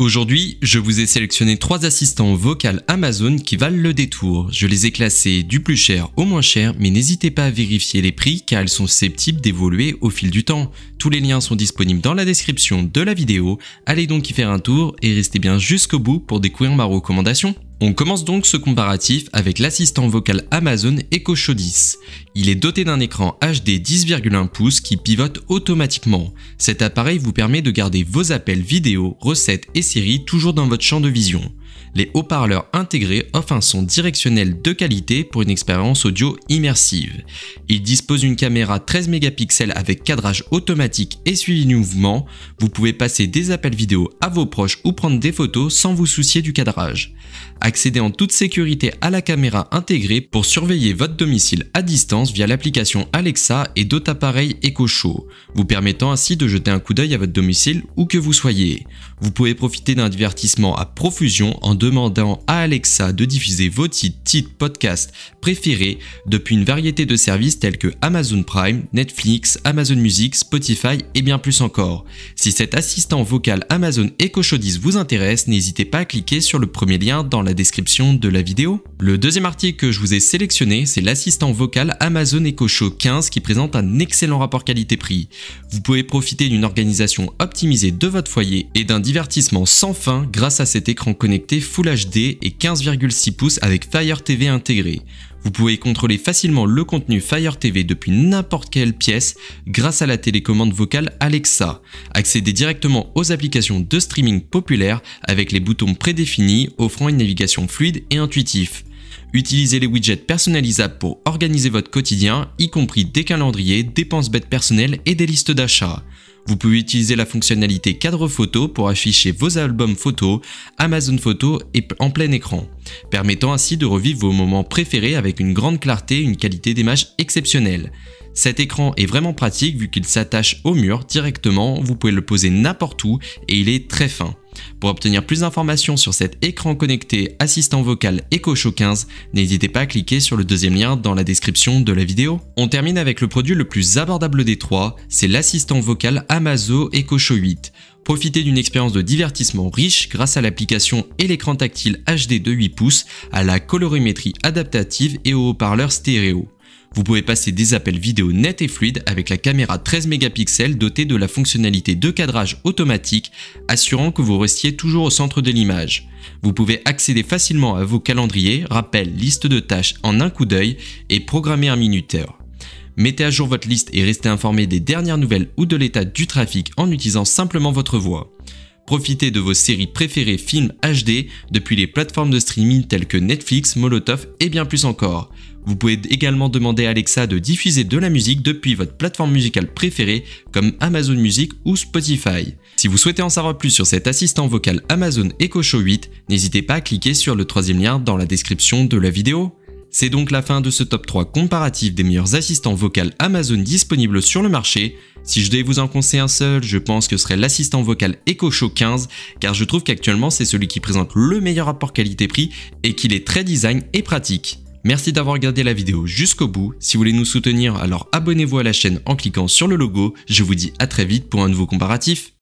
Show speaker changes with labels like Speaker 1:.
Speaker 1: Aujourd'hui, je vous ai sélectionné trois assistants vocaux Amazon qui valent le détour. Je les ai classés du plus cher au moins cher, mais n'hésitez pas à vérifier les prix car elles sont susceptibles d'évoluer au fil du temps. Tous les liens sont disponibles dans la description de la vidéo. Allez donc y faire un tour et restez bien jusqu'au bout pour découvrir ma recommandation. On commence donc ce comparatif avec l'assistant vocal Amazon Echo Show 10. Il est doté d'un écran HD 10,1 pouces qui pivote automatiquement. Cet appareil vous permet de garder vos appels vidéo, recettes et séries toujours dans votre champ de vision les haut-parleurs intégrés offrent un son directionnel de qualité pour une expérience audio immersive. Il dispose d'une caméra 13 mégapixels avec cadrage automatique et suivi du mouvement. Vous pouvez passer des appels vidéo à vos proches ou prendre des photos sans vous soucier du cadrage. Accédez en toute sécurité à la caméra intégrée pour surveiller votre domicile à distance via l'application Alexa et d'autres appareils Echo Show, vous permettant ainsi de jeter un coup d'œil à votre domicile où que vous soyez. Vous pouvez profiter d'un divertissement à profusion en demandant à Alexa de diffuser vos titres, titres, podcasts préférés depuis une variété de services tels que Amazon Prime, Netflix, Amazon Music, Spotify et bien plus encore. Si cet assistant vocal Amazon Echo Show 10 vous intéresse, n'hésitez pas à cliquer sur le premier lien dans la description de la vidéo. Le deuxième article que je vous ai sélectionné, c'est l'assistant vocal Amazon Echo Show 15 qui présente un excellent rapport qualité-prix. Vous pouvez profiter d'une organisation optimisée de votre foyer et d'un divertissement sans fin grâce à cet écran connecté Full HD et 15,6 pouces avec Fire TV intégré. Vous pouvez contrôler facilement le contenu Fire TV depuis n'importe quelle pièce grâce à la télécommande vocale Alexa. Accédez directement aux applications de streaming populaires avec les boutons prédéfinis offrant une navigation fluide et intuitive. Utilisez les widgets personnalisables pour organiser votre quotidien, y compris des calendriers, dépenses bêtes personnelles et des listes d'achats. Vous pouvez utiliser la fonctionnalité cadre photo pour afficher vos albums photos, Amazon Photos et en plein écran, permettant ainsi de revivre vos moments préférés avec une grande clarté et une qualité d'image exceptionnelle. Cet écran est vraiment pratique vu qu'il s'attache au mur directement, vous pouvez le poser n'importe où et il est très fin. Pour obtenir plus d'informations sur cet écran connecté assistant vocal Show 15, n'hésitez pas à cliquer sur le deuxième lien dans la description de la vidéo. On termine avec le produit le plus abordable des trois, c'est l'assistant vocal Amazon Show 8. Profitez d'une expérience de divertissement riche grâce à l'application et l'écran tactile HD de 8 pouces, à la colorimétrie adaptative et au haut parleur stéréo. Vous pouvez passer des appels vidéo nets et fluides avec la caméra 13 mégapixels dotée de la fonctionnalité de cadrage automatique, assurant que vous restiez toujours au centre de l'image. Vous pouvez accéder facilement à vos calendriers, rappels, listes de tâches en un coup d'œil et programmer un minuteur. Mettez à jour votre liste et restez informé des dernières nouvelles ou de l'état du trafic en utilisant simplement votre voix. Profitez de vos séries préférées films HD depuis les plateformes de streaming telles que Netflix, Molotov et bien plus encore. Vous pouvez également demander à Alexa de diffuser de la musique depuis votre plateforme musicale préférée comme Amazon Music ou Spotify. Si vous souhaitez en savoir plus sur cet assistant vocal Amazon Echo Show 8, n'hésitez pas à cliquer sur le troisième lien dans la description de la vidéo. C'est donc la fin de ce top 3 comparatif des meilleurs assistants vocaux Amazon disponibles sur le marché. Si je devais vous en conseiller un seul, je pense que ce serait l'assistant vocal Echo Show 15, car je trouve qu'actuellement c'est celui qui présente le meilleur rapport qualité-prix et qu'il est très design et pratique. Merci d'avoir regardé la vidéo jusqu'au bout. Si vous voulez nous soutenir, alors abonnez-vous à la chaîne en cliquant sur le logo. Je vous dis à très vite pour un nouveau comparatif.